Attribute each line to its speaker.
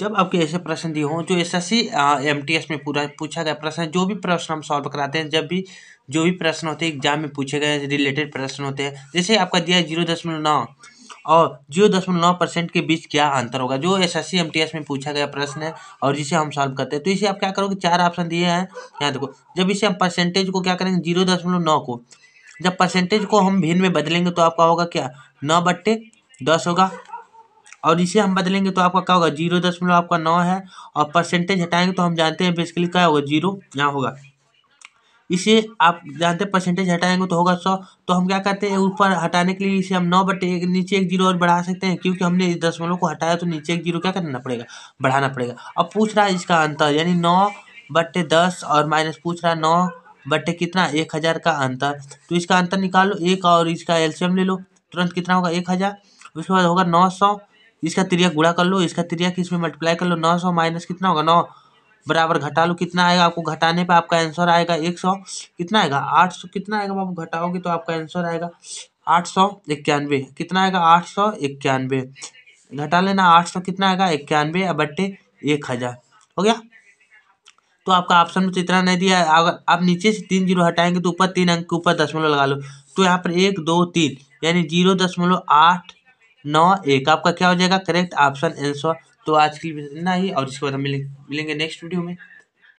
Speaker 1: जब आपके ऐसे प्रश्न दिए हों जो S S C M T S में पूरा पूछा गया प्रश्न जो भी प्रश्न हम सॉल्व कराते हैं जब भी जो भी प्रश्न होते हैं एग्जाम में पूछे गए रिलेटेड प्रश्न होते हैं जैसे आपका दिया है जीरो दशमलव नौ और जीरो दशमलव नौ परसेंट के बीच क्या अंतर होगा जो S S C M T S में पूछा गया प्रश्न है और जिसे हम सॉल्व करते हैं तो इसे आप क्या करोगे चार ऑप्शन दिए हैं यहाँ देखो जब इसे हम परसेंटेज को क्या करेंगे जीरो दशमलव नौ को जब परसेंटेज को हम भिन्न में बदलेंगे तो आपका होगा क्या नौ बट्टे दस होगा और इसे हम बदलेंगे तो आपका क्या होगा जीरो दशमलव आपका नौ है और परसेंटेज हटाएंगे तो हम जानते हैं बेसिकली क्या होगा जीरो यहाँ होगा इसे आप जानते हैं परसेंटेज हटाएंगे तो होगा सौ तो हम क्या करते हैं ऊपर हटाने के लिए इसे हम नौ बटे एक नीचे एक जीरो और बढ़ा सकते हैं क्योंकि हमने इस दशमलव को हटाया तो नीचे एक जीरो क्या करना पड़ेगा बढ़ाना पड़ेगा अब पूछ रहा है इसका अंतर यानी नौ बटे दस और माइनस पूछ रहा है नौ बटे कितना एक हज़ार का अंतर तो इसका अंतर निकालो एक और इसका एल्शियम ले लो तुरंत कितना होगा एक हज़ार उसके बाद होगा नौ सौ इसका त्रिया गुड़ा कर लो इसका त्रिया किस में मल्टीप्लाई कर लो नौ सौ माइनस कितना होगा नौ बराबर घटा लो कितना आएगा आपको घटाने पे आपका आंसर आएगा एक सौ कितना आएगा आठ सौ कितना आएगा बाबू घटाओगे तो आपका आंसर आएगा आठ सौ इक्यानवे कितना आएगा आठ सौ इक्यानवे घटा लेना आठ सौ कितना आएगा इक्यानवे बट्टे एक हज़ार हो गया तो आपका ऑप्शन में तो इतना नहीं दिया अगर आप नीचे से तीन जीरो हटाएंगे तो ऊपर तीन अंक के ऊपर दशमलव लगा लो तो यहाँ पर एक दो तीन यानी जीरो दशमलव आठ नौ एक आपका क्या हो जाएगा करेक्ट ऑप्शन एंसर तो आज की इतना ही और इसके बाद हम मिलेंगे नेक्स्ट वीडियो में